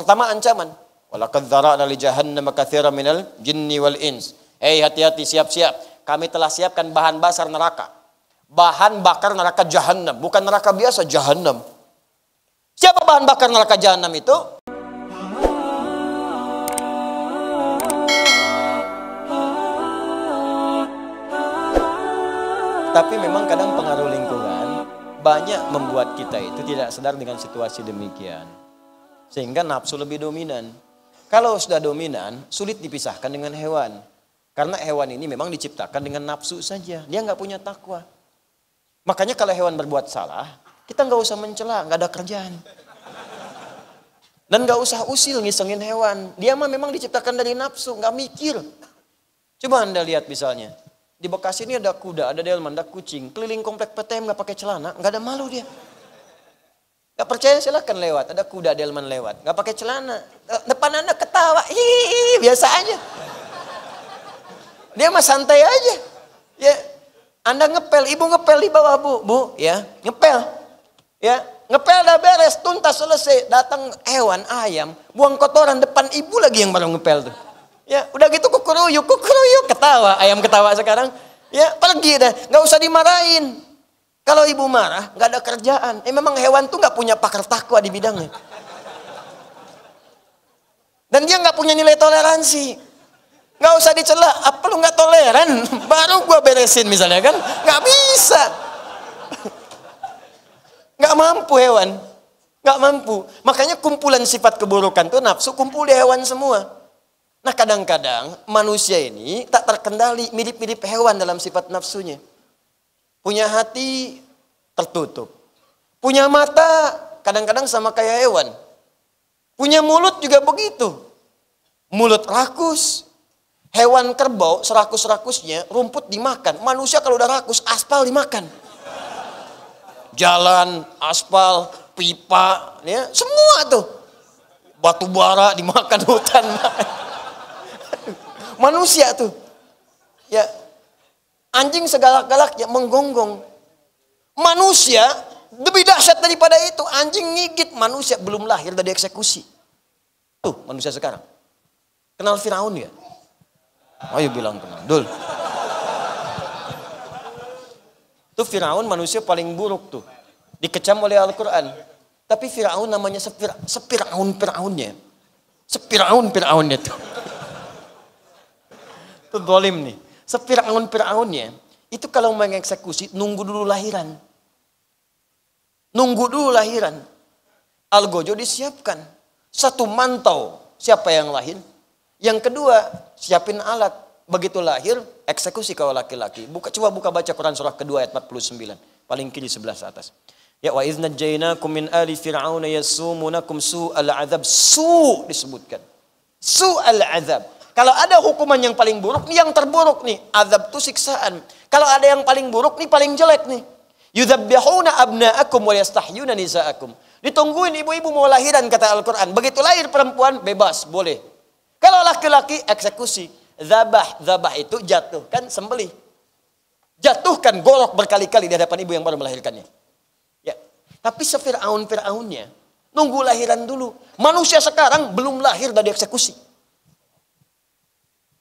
Pertama ancaman. Walaqad dzara'na li jahannam katsiran minal jinni wal ins. hei hati-hati siap-siap. Kami telah siapkan bahan basar neraka. Bahan bakar neraka jahannam bukan neraka biasa jahannam Siapa bahan bakar neraka jahannam itu? Tapi memang kadang pengaruh lingkungan banyak membuat kita itu tidak sadar dengan situasi demikian. Sehingga nafsu lebih dominan. Kalau sudah dominan, sulit dipisahkan dengan hewan. Karena hewan ini memang diciptakan dengan nafsu saja. Dia nggak punya takwa. Makanya kalau hewan berbuat salah, kita nggak usah mencela, nggak ada kerjaan. Dan nggak usah usil ngisengin hewan. Dia mah memang diciptakan dari nafsu, nggak mikir. Coba anda lihat misalnya, di Bekasi ini ada kuda, ada delman, ada kucing, keliling komplek PTM nggak pakai celana, nggak ada malu dia. Gak percaya silahkan lewat. Ada kuda delman lewat. Gak pakai celana. Eh, depan anda ketawa. hi biasa aja. Dia mah santai aja. Ya, anda ngepel, ibu ngepel di bawah bu, bu, ya ngepel, ya ngepel dah beres, tuntas selesai, datang hewan ayam, buang kotoran depan ibu lagi yang baru ngepel tuh. Ya, udah gitu kukuruyuk, kukuruyuk, ketawa, ayam ketawa sekarang. Ya, pergi dah, gak usah dimarahin. Kalau ibu marah, nggak ada kerjaan. Eh memang hewan tuh nggak punya pakar takwa di bidangnya. Dan dia nggak punya nilai toleransi. Nggak usah dicela. Apa lu nggak toleran? Baru gue beresin misalnya kan? Nggak bisa. Nggak mampu hewan. Nggak mampu. Makanya kumpulan sifat keburukan tuh nafsu kumpul di hewan semua. Nah kadang-kadang manusia ini tak terkendali mirip-mirip hewan dalam sifat nafsunya. Punya hati tertutup. Punya mata kadang-kadang sama kayak hewan. Punya mulut juga begitu. Mulut rakus. Hewan kerbau serakus-rakusnya rumput dimakan. Manusia kalau udah rakus aspal dimakan. Jalan, aspal, pipa, ya, semua tuh. Batu bara dimakan hutan. Manusia tuh. Ya, Anjing segalak-galaknya menggonggong. Manusia lebih dahsyat daripada itu. Anjing ngigit manusia belum lahir dari eksekusi. Tuh manusia sekarang. Kenal Firaun ya? Ayo bilang kenal. Dul. tuh Firaun manusia paling buruk tuh. Dikecam oleh Al-Quran. Tapi Firaun namanya sepir, sepiraun Firaunnya. Sepiraun Firaunnya tuh. Itu dolim nih. Sepiraun-piraunnya, itu kalau mengeksekusi, nunggu dulu lahiran. Nunggu dulu lahiran. Algojo disiapkan. Satu mantau siapa yang lahir. Yang kedua, siapin alat. Begitu lahir, eksekusi kalau laki-laki. Buka coba buka baca Quran surah kedua ayat 49, paling kiri sebelah atas. Ya wa izna jainakum min ali fir'auna yasumunakum ala azab. Su disebutkan. su ala azab kalau ada hukuman yang paling buruk, nih yang terburuk nih. Azab itu siksaan. Kalau ada yang paling buruk nih paling jelek nih. Yudzabbihuna abna'akum wa yastahyuna nisa'akum. Ditungguin ibu-ibu mau lahiran kata Al-Qur'an. Begitu lahir perempuan bebas, boleh. Kalau laki-laki eksekusi. Zabah, zabah itu jatuhkan sembelih. Jatuhkan golok berkali-kali di hadapan ibu yang baru melahirkannya. Ya. Tapi sefir'aun-fir'aunnya, nunggu lahiran dulu. Manusia sekarang belum lahir dari eksekusi.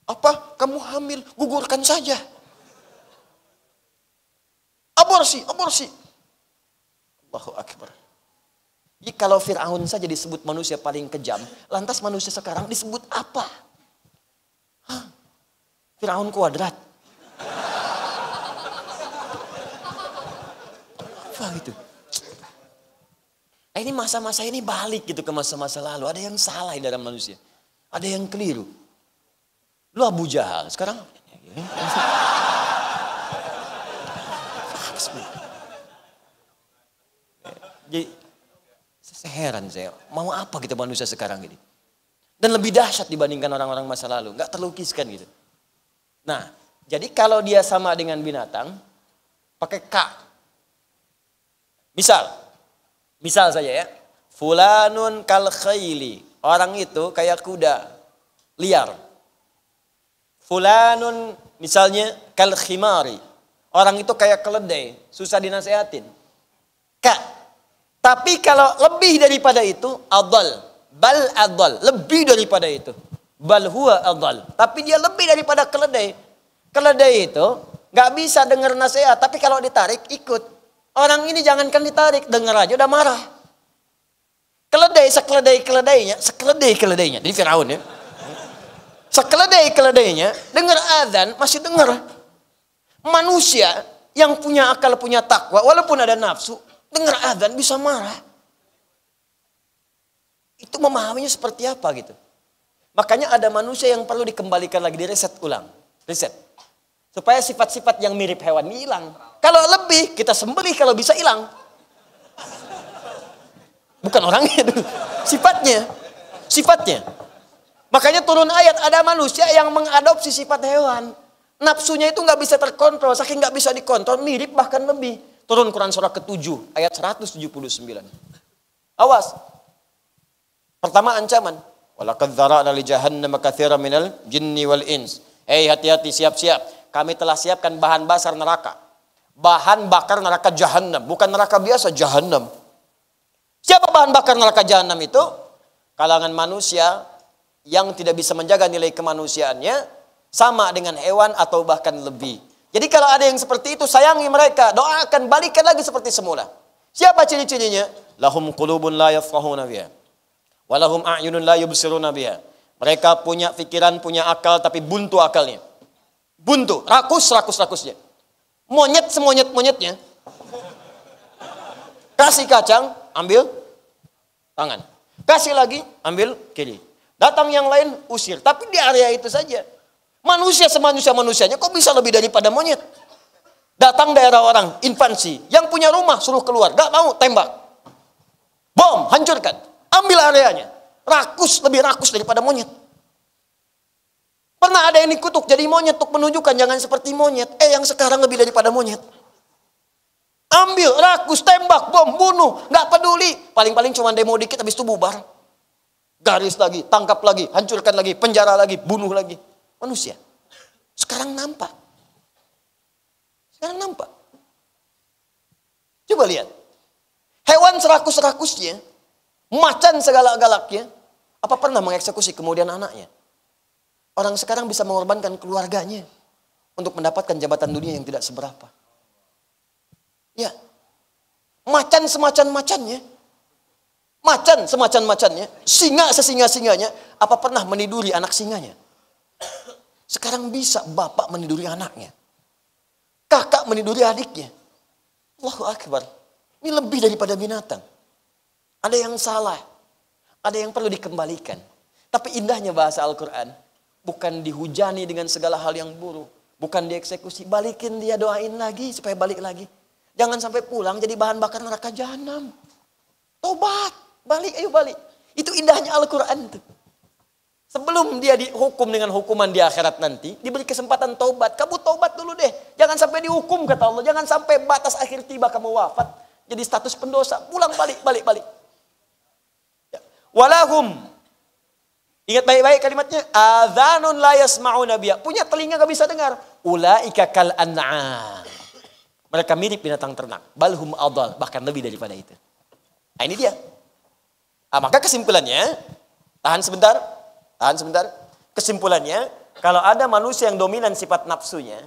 Apa? Kamu hamil, gugurkan saja. Aborsi, aborsi. Allahu Akbar. Jikalau Fir'aun saja disebut manusia paling kejam, lantas manusia sekarang disebut apa? Fir'aun kuadrat. Apa itu? Ini masa-masa ini balik gitu ke masa-masa lalu. Ada yang salah di dalam manusia. Ada yang keliru. Lu Abu Jahal. Sekarang eh, jadi saya heran saya, mau apa kita manusia sekarang ini? Dan lebih dahsyat dibandingkan orang-orang masa lalu, nggak terlukiskan gitu. Nah, jadi kalau dia sama dengan binatang, pakai K. Misal, misal saja ya, fulanun kal khayli, orang itu kayak kuda liar. Fulanun misalnya kal khimari. Orang itu kayak keledai, susah dinasehatin. Kak. Tapi kalau lebih daripada itu, adal. Bal adal. Lebih daripada itu. Bal huwa adal. Tapi dia lebih daripada keledai. Keledai itu gak bisa dengar nasihat, tapi kalau ditarik ikut. Orang ini jangankan ditarik, dengar aja udah marah. Keledai sekeledai keledainya, sekeledai keledainya. Jadi Firaun ya. Sekeledai-keledainya dengar azan masih dengar. Manusia yang punya akal punya takwa walaupun ada nafsu dengar azan bisa marah. Itu memahaminya seperti apa gitu. Makanya ada manusia yang perlu dikembalikan lagi, direset ulang. Reset. Supaya sifat-sifat yang mirip hewan hilang. Kalau lebih, kita sembelih kalau bisa hilang. Bukan orangnya, sifatnya. Sifatnya. Makanya turun ayat ada manusia yang mengadopsi sifat hewan. Nafsunya itu nggak bisa terkontrol, saking nggak bisa dikontrol, mirip bahkan lebih. Turun Quran surah ke-7 ayat 179. Awas. Pertama ancaman. Walaqad dzara'na li jahannama minal jinni wal ins. Hei hati-hati siap-siap. Kami telah siapkan bahan bakar neraka. Bahan bakar neraka jahannam. bukan neraka biasa jahannam. Siapa bahan bakar neraka jahannam itu? Kalangan manusia yang tidak bisa menjaga nilai kemanusiaannya sama dengan hewan atau bahkan lebih. Jadi kalau ada yang seperti itu sayangi mereka, doakan balikkan lagi seperti semula. Siapa ciri-cirinya? Lahum qulubun la yafqahuna biha. Walahum a'yunun la yubsiruna biha. Mereka punya pikiran, punya akal tapi buntu akalnya. Buntu, rakus, rakus, rakusnya. Monyet semonyet monyetnya. Kasih kacang, ambil tangan. Kasih lagi, ambil kiri. Datang yang lain usir, tapi di area itu saja. Manusia semanusia-manusianya kok bisa lebih daripada monyet? Datang daerah orang, infansi. Yang punya rumah suruh keluar, gak mau tembak. Bom, hancurkan. Ambil areanya. Rakus, lebih rakus daripada monyet. Pernah ada yang dikutuk jadi monyet untuk menunjukkan jangan seperti monyet. Eh yang sekarang lebih daripada monyet. Ambil, rakus, tembak, bom, bunuh. Gak peduli. Paling-paling cuma demo dikit habis itu bubar. Garis lagi, tangkap lagi, hancurkan lagi, penjara lagi, bunuh lagi. Manusia. Sekarang nampak. Sekarang nampak. Coba lihat. Hewan serakus serakusnya macan segala-galaknya, apa pernah mengeksekusi kemudian anaknya? Orang sekarang bisa mengorbankan keluarganya untuk mendapatkan jabatan dunia yang tidak seberapa. Ya, macan semacam macannya macan semacam macannya, singa sesinga-singanya, apa pernah meniduri anak singanya? Sekarang bisa bapak meniduri anaknya. Kakak meniduri adiknya. Allahu Akbar. Ini lebih daripada binatang. Ada yang salah. Ada yang perlu dikembalikan. Tapi indahnya bahasa Al-Quran. Bukan dihujani dengan segala hal yang buruk. Bukan dieksekusi. Balikin dia doain lagi supaya balik lagi. Jangan sampai pulang jadi bahan bakar neraka jahanam. Tobat. Balik, ayo balik. Itu indahnya Al-Quran tuh. Sebelum dia dihukum dengan hukuman di akhirat nanti, diberi kesempatan taubat. Kamu taubat dulu deh. Jangan sampai dihukum kata Allah. Jangan sampai batas akhir tiba kamu wafat. Jadi status pendosa. Pulang balik, balik, balik. Ya. Walahum. Ingat baik-baik kalimatnya. Adhanun la yasma'u nabiya. Punya telinga gak bisa dengar. Ula'ika kal Mereka mirip binatang ternak. Balhum adal. Bahkan lebih daripada itu. Nah, ini dia. Nah, maka kesimpulannya, tahan sebentar, tahan sebentar. Kesimpulannya, kalau ada manusia yang dominan sifat nafsunya,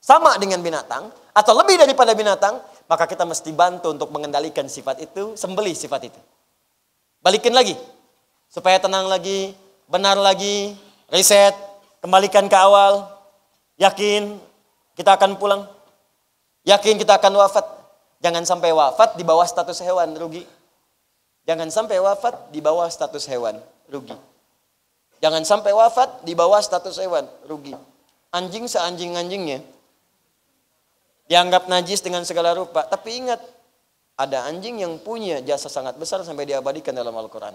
sama dengan binatang, atau lebih daripada binatang, maka kita mesti bantu untuk mengendalikan sifat itu, sembelih sifat itu. Balikin lagi, supaya tenang lagi, benar lagi, riset, kembalikan ke awal, yakin kita akan pulang, yakin kita akan wafat. Jangan sampai wafat di bawah status hewan, rugi. Jangan sampai wafat di bawah status hewan, rugi. Jangan sampai wafat di bawah status hewan, rugi. Anjing seanjing-anjingnya dianggap najis dengan segala rupa, tapi ingat ada anjing yang punya jasa sangat besar sampai diabadikan dalam Al-Qur'an.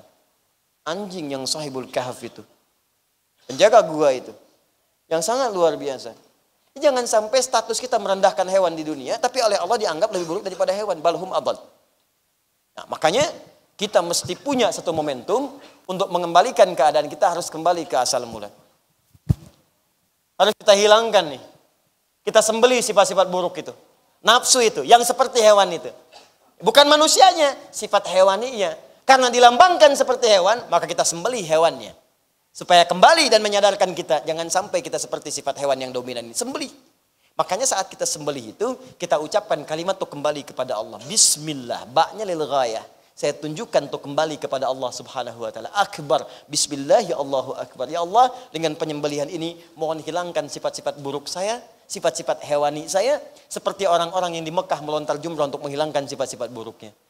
Anjing yang sahibul kahf itu. Penjaga gua itu. Yang sangat luar biasa. Jangan sampai status kita merendahkan hewan di dunia, tapi oleh Allah dianggap lebih buruk daripada hewan. Balhum abad. Nah, makanya kita mesti punya satu momentum untuk mengembalikan keadaan kita harus kembali ke asal mula. Harus kita hilangkan nih. Kita sembeli sifat-sifat buruk itu. Nafsu itu, yang seperti hewan itu. Bukan manusianya, sifat hewaninya. Karena dilambangkan seperti hewan, maka kita sembeli hewannya. Supaya kembali dan menyadarkan kita, jangan sampai kita seperti sifat hewan yang dominan ini. Sembeli. Makanya saat kita sembeli itu, kita ucapkan kalimat itu kembali kepada Allah. Bismillah, baknya lil ghayah saya tunjukkan untuk kembali kepada Allah Subhanahu wa taala. Akbar, bismillah ya Allahu akbar. Ya Allah, dengan penyembelihan ini mohon hilangkan sifat-sifat buruk saya, sifat-sifat hewani saya seperti orang-orang yang di Mekah melontar jumrah untuk menghilangkan sifat-sifat buruknya.